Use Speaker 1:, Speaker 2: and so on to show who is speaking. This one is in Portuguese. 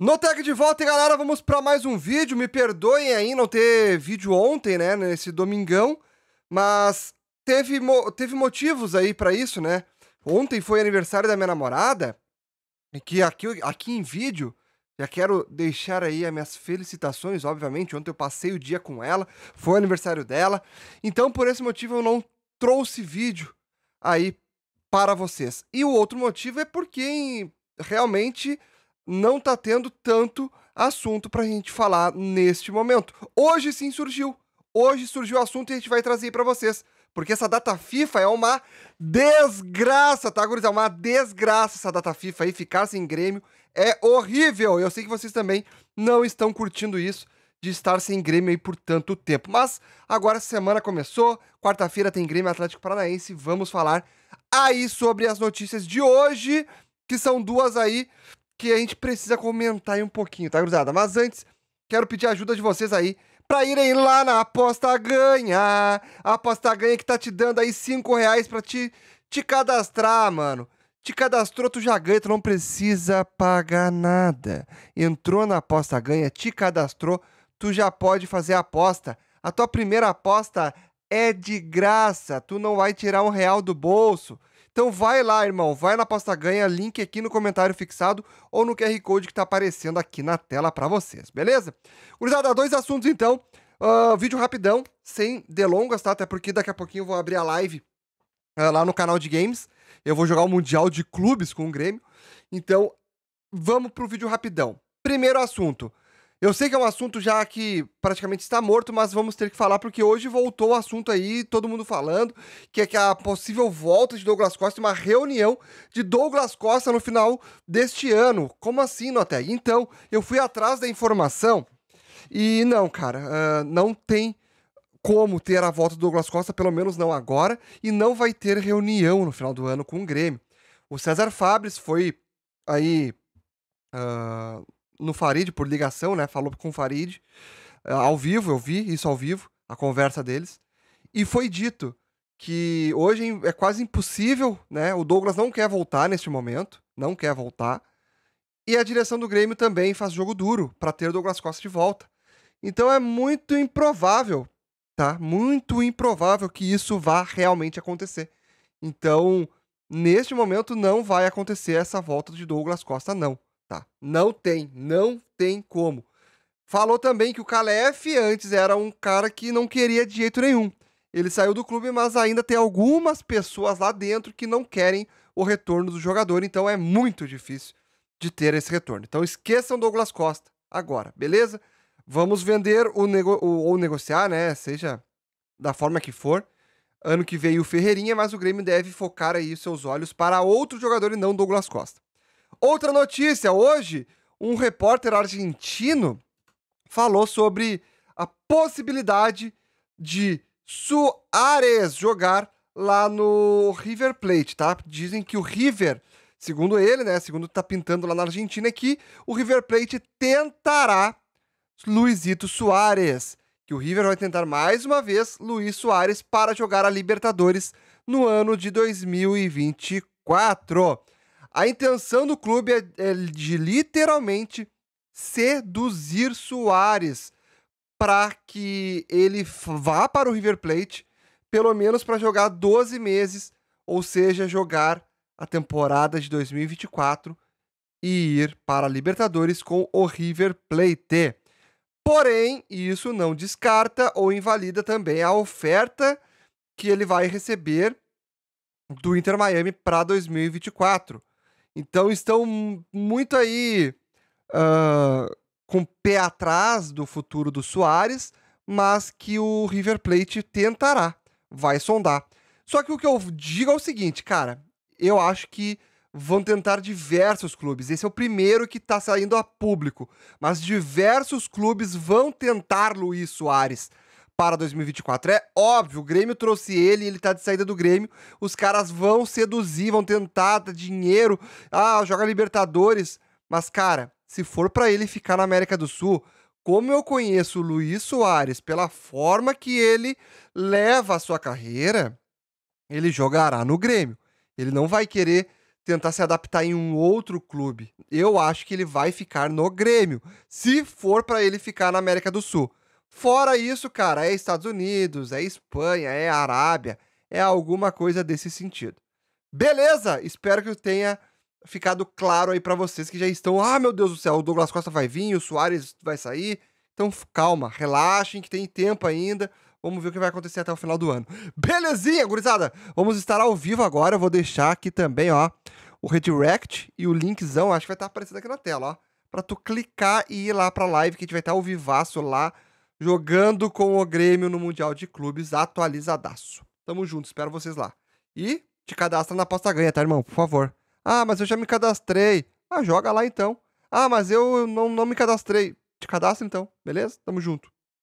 Speaker 1: No tag de volta, galera, vamos para mais um vídeo. Me perdoem aí não ter vídeo ontem, né, nesse domingão, mas teve, mo teve motivos aí para isso, né? Ontem foi aniversário da minha namorada, e que aqui, aqui em vídeo já quero deixar aí as minhas felicitações, obviamente. Ontem eu passei o dia com ela, foi aniversário dela. Então, por esse motivo, eu não trouxe vídeo aí para vocês. E o outro motivo é porque realmente não tá tendo tanto assunto pra gente falar neste momento. Hoje sim surgiu. Hoje surgiu o assunto e a gente vai trazer para vocês. Porque essa data FIFA é uma desgraça, tá, gurizada? É uma desgraça essa data FIFA aí. Ficar sem Grêmio é horrível. Eu sei que vocês também não estão curtindo isso de estar sem Grêmio aí por tanto tempo. Mas agora essa semana começou, quarta-feira tem Grêmio Atlético Paranaense, vamos falar aí sobre as notícias de hoje, que são duas aí que a gente precisa comentar aí um pouquinho, tá, grudada. Mas antes, quero pedir a ajuda de vocês aí para irem lá na Aposta Ganha. A Aposta Ganha que tá te dando aí 5 reais pra te, te cadastrar, mano. Te cadastrou, tu já ganha, tu não precisa pagar nada. Entrou na Aposta Ganha, te cadastrou, tu já pode fazer a aposta. A tua primeira aposta é de graça, tu não vai tirar um real do bolso. Então vai lá, irmão, vai na Pasta Ganha, link aqui no comentário fixado ou no QR Code que está aparecendo aqui na tela para vocês, beleza? Gurizada, dois assuntos então. Uh, vídeo rapidão, sem delongas, tá? Até porque daqui a pouquinho eu vou abrir a live uh, lá no canal de games. Eu vou jogar o Mundial de Clubes com o Grêmio. Então, vamos pro vídeo rapidão. Primeiro assunto. Eu sei que é um assunto já que praticamente está morto, mas vamos ter que falar porque hoje voltou o assunto aí, todo mundo falando, que é que a possível volta de Douglas Costa, uma reunião de Douglas Costa no final deste ano. Como assim, Noteg? Então, eu fui atrás da informação e não, cara, uh, não tem como ter a volta do Douglas Costa, pelo menos não agora, e não vai ter reunião no final do ano com o Grêmio. O César Fabres foi aí. Uh, no Farid, por ligação, né? Falou com o Farid eh, ao vivo, eu vi isso ao vivo, a conversa deles. E foi dito que hoje é, é quase impossível, né? O Douglas não quer voltar neste momento, não quer voltar. E a direção do Grêmio também faz jogo duro para ter o Douglas Costa de volta. Então é muito improvável, tá? Muito improvável que isso vá realmente acontecer. Então, neste momento não vai acontecer essa volta de Douglas Costa não. Tá? Não tem, não tem como. Falou também que o Calef antes era um cara que não queria de jeito nenhum. Ele saiu do clube, mas ainda tem algumas pessoas lá dentro que não querem o retorno do jogador, então é muito difícil de ter esse retorno. Então esqueçam Douglas Costa agora, beleza? Vamos vender o nego ou negociar, né? Seja da forma que for. Ano que vem o Ferreirinha, mas o Grêmio deve focar aí seus olhos para outro jogador e não Douglas Costa. Outra notícia, hoje, um repórter argentino falou sobre a possibilidade de Suárez jogar lá no River Plate, tá? Dizem que o River, segundo ele, né, segundo tá pintando lá na Argentina, é que o River Plate tentará Luizito Soares, que o River vai tentar mais uma vez Luiz Soares para jogar a Libertadores no ano de 2024. A intenção do clube é, é de literalmente seduzir Soares para que ele vá para o River Plate, pelo menos para jogar 12 meses, ou seja, jogar a temporada de 2024 e ir para a Libertadores com o River Plate. Porém, isso não descarta ou invalida também a oferta que ele vai receber do Inter Miami para 2024. Então estão muito aí uh, com o pé atrás do futuro do Soares, mas que o River Plate tentará, vai sondar. Só que o que eu digo é o seguinte, cara, eu acho que vão tentar diversos clubes. Esse é o primeiro que está saindo a público, mas diversos clubes vão tentar Luiz Soares para 2024. É óbvio, o Grêmio trouxe ele, ele tá de saída do Grêmio. Os caras vão seduzir, vão tentar dar dinheiro. Ah, joga Libertadores. Mas, cara, se for para ele ficar na América do Sul, como eu conheço o Luiz Soares pela forma que ele leva a sua carreira, ele jogará no Grêmio. Ele não vai querer tentar se adaptar em um outro clube. Eu acho que ele vai ficar no Grêmio, se for para ele ficar na América do Sul. Fora isso, cara, é Estados Unidos, é Espanha, é Arábia, é alguma coisa desse sentido. Beleza? Espero que eu tenha ficado claro aí para vocês que já estão, ah, meu Deus do céu, o Douglas Costa vai vir, o Soares vai sair. Então, calma, relaxem que tem tempo ainda. Vamos ver o que vai acontecer até o final do ano. Belezinha, gurizada? Vamos estar ao vivo agora. Eu vou deixar aqui também, ó, o redirect e o linkzão, acho que vai estar aparecendo aqui na tela, ó, para tu clicar e ir lá para live que a gente vai estar ao vivaço lá jogando com o Grêmio no Mundial de Clubes, atualizadaço. Tamo junto, espero vocês lá. E te cadastra na aposta ganha, tá, irmão? Por favor. Ah, mas eu já me cadastrei. Ah, joga lá então. Ah, mas eu não, não me cadastrei. Te cadastra então, beleza? Tamo junto.